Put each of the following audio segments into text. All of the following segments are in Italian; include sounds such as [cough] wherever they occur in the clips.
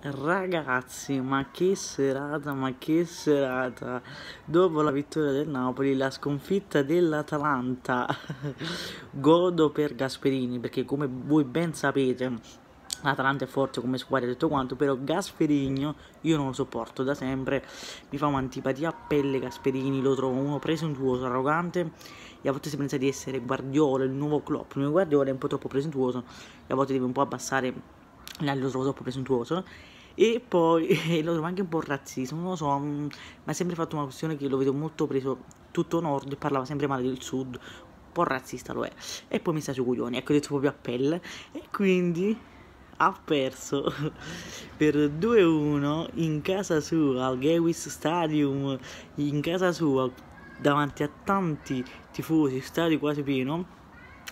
Ragazzi, ma che serata, ma che serata! Dopo la vittoria del Napoli, la sconfitta dell'Atalanta, [laughs] godo per Gasperini, perché come voi ben sapete, l'Atalanta è forte come squadra e tutto quanto, però Gasperigno io non lo sopporto da sempre, mi fa un'antipatia a pelle Gasperini, lo trovo uno presuntuoso, arrogante, e a volte si pensa di essere Guardiola, il nuovo Klopp, il mio Guardiola è un po' troppo presuntuoso, e a volte deve un po' abbassare l'hanno trovato troppo presuntuoso e poi [laughs] lo trovo anche un po' razzismo, non lo so, mm, mi ha sempre fatto una questione che lo vedo molto preso tutto nord e parlava sempre male del sud, un po' razzista lo è, e poi mi sta sui coglioni, ecco, ho detto proprio a pelle, e quindi ha perso [laughs] per 2-1 in casa sua, al Gawis Stadium, in casa sua, davanti a tanti tifosi, stadio quasi pieno,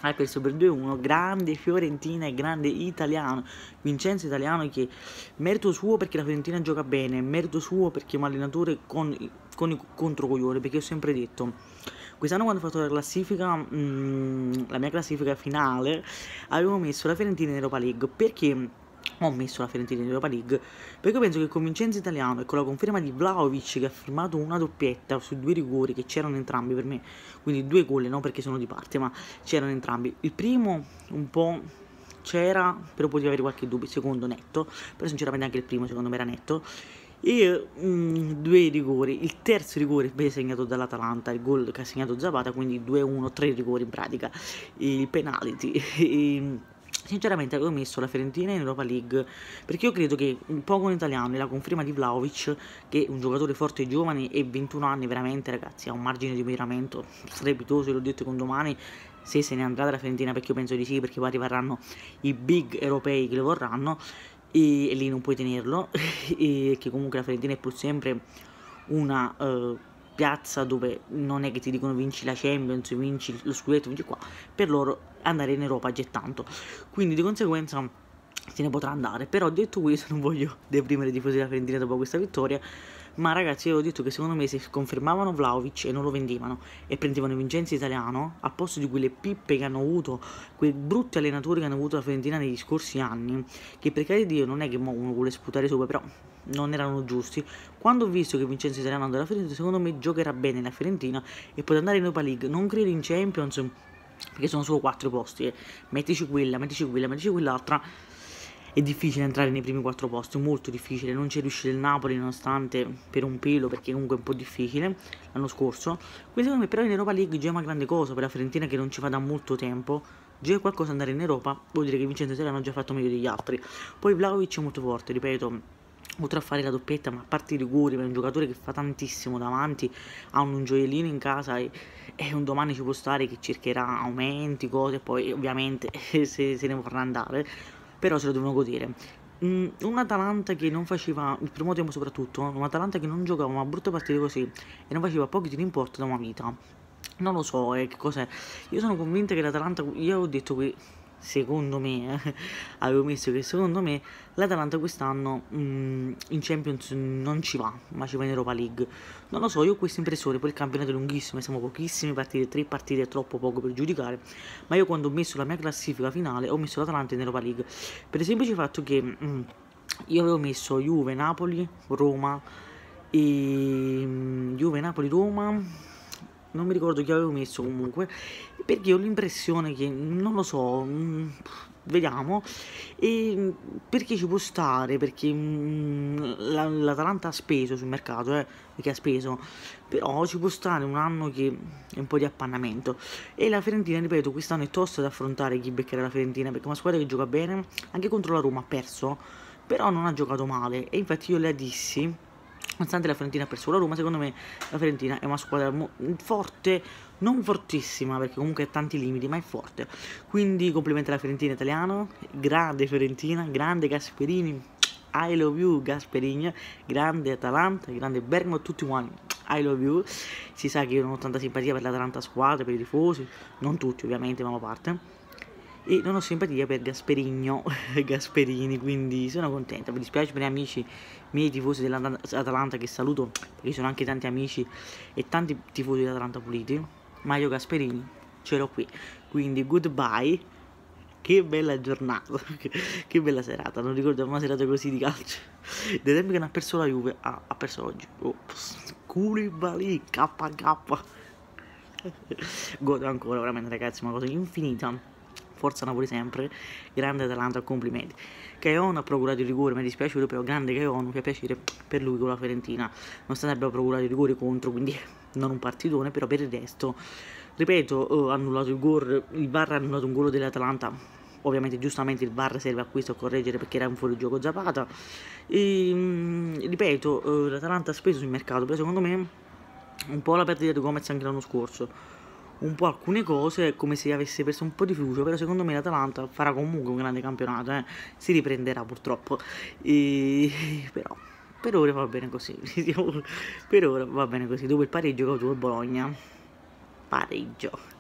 hai perso per 2-1, grande Fiorentina e grande Italiano, Vincenzo Italiano che merito suo perché la Fiorentina gioca bene, merito suo perché è un allenatore con, con i controcoglioni, perché ho sempre detto, quest'anno quando ho fatto la classifica, mh, mm, la mia classifica finale, avevo messo la Fiorentina in Europa League perché ho messo la Fiorentina in Europa League perché penso che con Vincenzo Italiano e con la conferma di Vlaovic che ha firmato una doppietta su due rigori che c'erano entrambi per me quindi due gol non perché sono di parte ma c'erano entrambi il primo un po' c'era però potevo avere qualche dubbio il secondo netto però sinceramente anche il primo secondo me era netto e mh, mm, due rigori il terzo rigore ben segnato dall'Atalanta il gol che ha segnato Zapata quindi 2-1 tre rigori in pratica il penalty [laughs] e, Sinceramente avevo messo la Fiorentina in Europa League perché io credo che un po' con italiano e la conferma di Vlaovic che è un giocatore forte e giovane e 21 anni veramente ragazzi ha un margine di miglioramento strepitoso, l'ho detto con domani se se ne andrà dalla Fiorentina perché io penso di sì perché poi arriveranno i big europei che lo vorranno e, e lì non puoi tenerlo [laughs] e che comunque la Fiorentina è pur sempre una... Uh, piazza dove non è che ti dicono vinci la Champions, vinci lo scudetto, vinci qua, per loro andare in Europa già è tanto. Quindi di conseguenza se ne potrà andare, però detto questo non voglio [laughs] deprimere i tifosi della Fiorentina dopo questa vittoria, ma ragazzi, io ho detto che secondo me se confermavano Vlaovic e non lo vendevano e prendevano Vincenzo Italiano, al posto di quelle pippe che hanno avuto, quei brutti allenatori che hanno avuto la Fiorentina negli scorsi anni, che per carità di Dio non è che uno vuole sputare sopra, però non erano giusti. Quando ho visto che Vincenzo Italiano andava alla Fiorentina, secondo me giocherà bene la Fiorentina e potrà andare in Europa League, non credo in Champions, perché sono solo quattro posti, eh. mettici quella, mettici quella, mettici quell'altra è difficile entrare nei primi quattro posti, molto difficile, non ci è riuscito il Napoli nonostante per un pelo perché comunque è un po' difficile l'anno scorso, qui secondo me però in Europa League già è una grande cosa per la Fiorentina che non ci fa da molto tempo, già è qualcosa andare in Europa vuol dire che Vincenzo Serrano ha già fatto meglio degli altri, poi Vlaovic è molto forte, ripeto, oltre a fare la doppietta, ma a parte i rigori, ma è un giocatore che fa tantissimo davanti, ha un, un gioiellino in casa e, e, un domani ci può stare che cercherà aumenti, cose, poi ovviamente [laughs] se, se ne vorrà andare però se lo devono godere. Mm, un Atalanta che non faceva, il primo tempo soprattutto, un Atalanta che non giocava una brutta partita così e non faceva pochi tiri in porta da una vita. Non lo so eh, che cos'è. Io sono convinta che l'Atalanta, io ho detto che secondo me, eh, [laughs] avevo messo che secondo me l'Atalanta quest'anno mh, mm, in Champions non ci va, ma ci va in Europa League. Non lo so, io ho questa impressione, poi il campionato è lunghissimo, siamo pochissime partite, tre partite è troppo poco per giudicare, ma io quando ho messo la mia classifica finale ho messo l'Atalanta in Europa League, per il semplice fatto che mh, mm, io avevo messo Juve, Napoli, Roma, e, mh, mm, Juve, Napoli, Roma non mi ricordo chi avevo messo comunque, perché ho l'impressione che, non lo so, mm, vediamo, e mm, perché ci può stare, perché mm, l'Atalanta ha speso sul mercato, eh, perché ha speso, però ci può stare un anno che è un po' di appannamento, e la Fiorentina, ripeto, quest'anno è tosta da affrontare chi beccherà la Fiorentina, perché è una squadra che gioca bene, anche contro la Roma ha perso, però non ha giocato male, e infatti io le dissi Nonostante la Fiorentina ha perso la Roma, secondo me la Fiorentina è una squadra forte, non fortissima perché comunque ha tanti limiti, ma è forte. Quindi complimenti alla Fiorentina italiana, grande Fiorentina, grande Gasperini, I love you Gasperini, grande Atalanta, grande Bergamo, tutti quanti. I love you, si sa che io non ho tanta simpatia per l'Atalanta squadra, per i tifosi, non tutti ovviamente, ma a parte e non ho simpatia per Gasperigno [laughs] Gasperini quindi sono contento mi dispiace per gli amici miei tifosi dell'Atalanta che saluto perché sono anche tanti amici e tanti tifosi dell'Atalanta puliti ma io Gasperini ce l'ho qui quindi goodbye che bella giornata [laughs] che bella serata non ricordo mai serata così di calcio dei tempi che non ha perso la Juve ah, ha perso oggi oh, KK [laughs] godo ancora veramente ragazzi una cosa infinita forza Napoli sempre, grande Atalanta, complimenti. Caiono ha procurato il rigore, mi è dispiaciuto, però grande Caiono, che piacere per lui con la Fiorentina, nonostante abbia procurato il rigore contro, quindi [laughs] non un partitone, però per il resto, ripeto, ho eh, annullato il gol, il VAR ha annullato un gol dell'Atalanta, ovviamente giustamente il VAR serve a questo a correggere perché era un fuori gioco Zapata e, ehm, mh, ripeto eh, l'Atalanta ha speso sul mercato però secondo me un po' la perdita di Gomez anche l'anno scorso un po' alcune cose come se avesse perso un po' di fiducia, però secondo me l'Atalanta farà comunque un grande campionato, eh. si riprenderà purtroppo, e... [laughs] però per ora va bene così, [laughs] per ora va bene così, dopo il pareggio con il Bologna, pareggio.